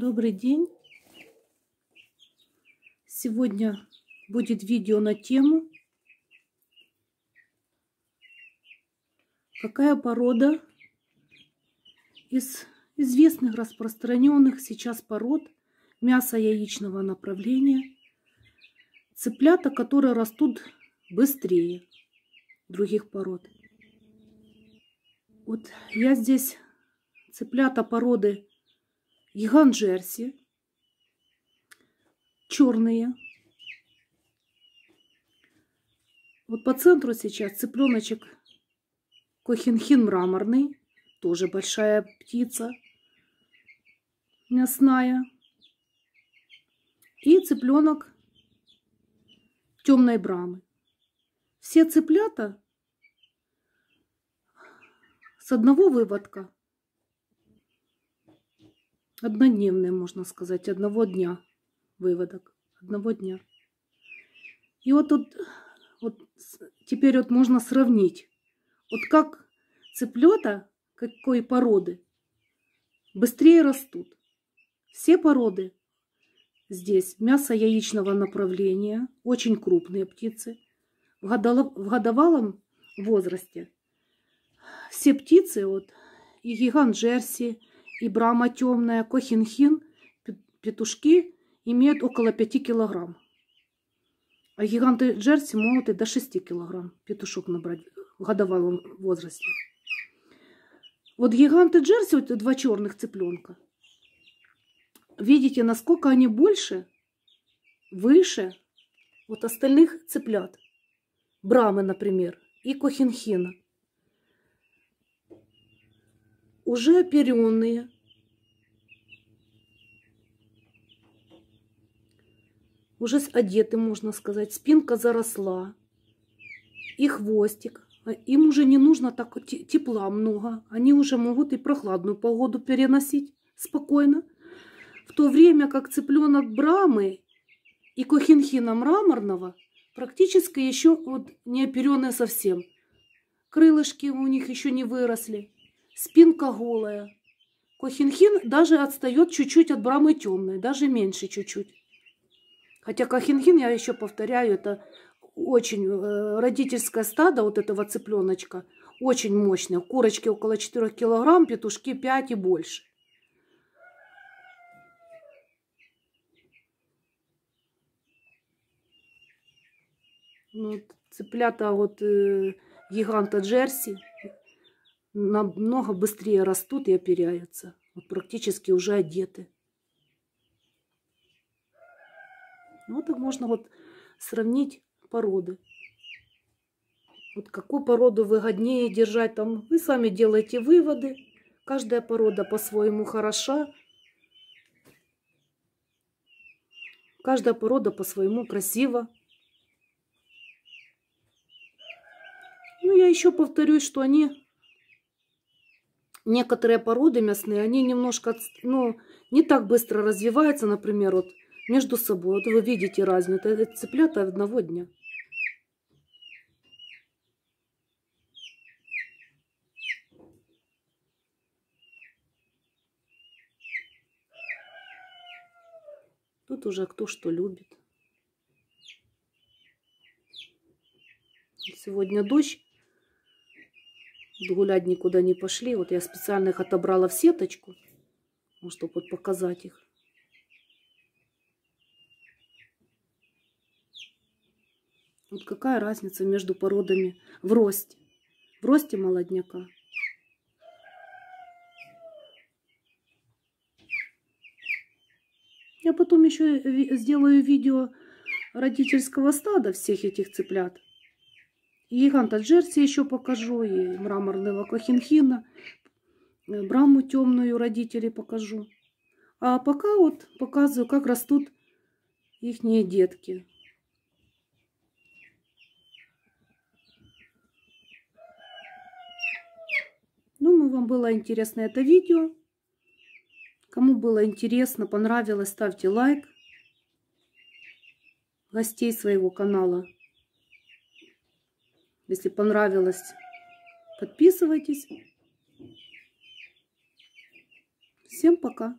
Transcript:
Добрый день! Сегодня будет видео на тему Какая порода из известных распространенных сейчас пород мяса яичного направления цыплята, которые растут быстрее других пород. Вот я здесь цыплята породы гигант черные. Вот по центру сейчас цыпленочек Кохинхин мраморный, тоже большая птица мясная. И цыпленок темной брамы. Все цыплята с одного выводка однодневные, можно сказать, одного дня выводок, одного дня. И вот тут, вот теперь вот можно сравнить, вот как цыплета какой породы быстрее растут. Все породы здесь мясо яичного направления, очень крупные птицы. В, годолов, в годовалом возрасте все птицы, вот и гигант Джерси, и брама темная, кохинхин, петушки имеют около 5 килограмм. А гиганты джерси могут и до 6 килограмм петушок набрать в годовалом возрасте. Вот гиганты джерси, вот два черных цыпленка, видите, насколько они больше, выше вот остальных цыплят. Брамы, например, и Кохенхина уже оперенные. Уже одеты, можно сказать. Спинка заросла. И хвостик. А им уже не нужно так тепла много. Они уже могут и прохладную погоду переносить спокойно. В то время как цыпленок Брамы и Кохинхина мраморного практически еще вот не оперенные совсем. Крылышки у них еще не выросли спинка голая. Кохинхин даже отстает чуть-чуть от брамы темной, даже меньше чуть-чуть. Хотя Кохинхин, я еще повторяю, это очень э, родительское стадо вот этого цыпленочка, очень мощное. Курочки около 4 килограмм, петушки 5 и больше. Ну, цыплята вот э, гиганта Джерси, намного быстрее растут и оперяются. Вот практически уже одеты. Ну, вот так можно вот сравнить породы. Вот какую породу выгоднее держать, там вы сами делаете выводы. Каждая порода по-своему хороша. Каждая порода по-своему красива. Ну, я еще повторюсь, что они некоторые породы мясные, они немножко, ну, не так быстро развиваются, например, вот между собой. Вот вы видите разницу. Это цыплята одного дня. Тут уже кто что любит. Сегодня дождь гулять никуда не пошли. Вот я специально их отобрала в сеточку, ну, чтобы вот показать их. Вот какая разница между породами в росте, в росте молодняка. Я потом еще сделаю видео родительского стада всех этих цыплят. Гиганта Джерси еще покажу, и мраморного Кохенхина, э, браму темную родителей покажу. А пока вот показываю, как растут ихние детки. Думаю, вам было интересно это видео. Кому было интересно, понравилось, ставьте лайк. Гостей своего канала если понравилось, подписывайтесь. Всем пока!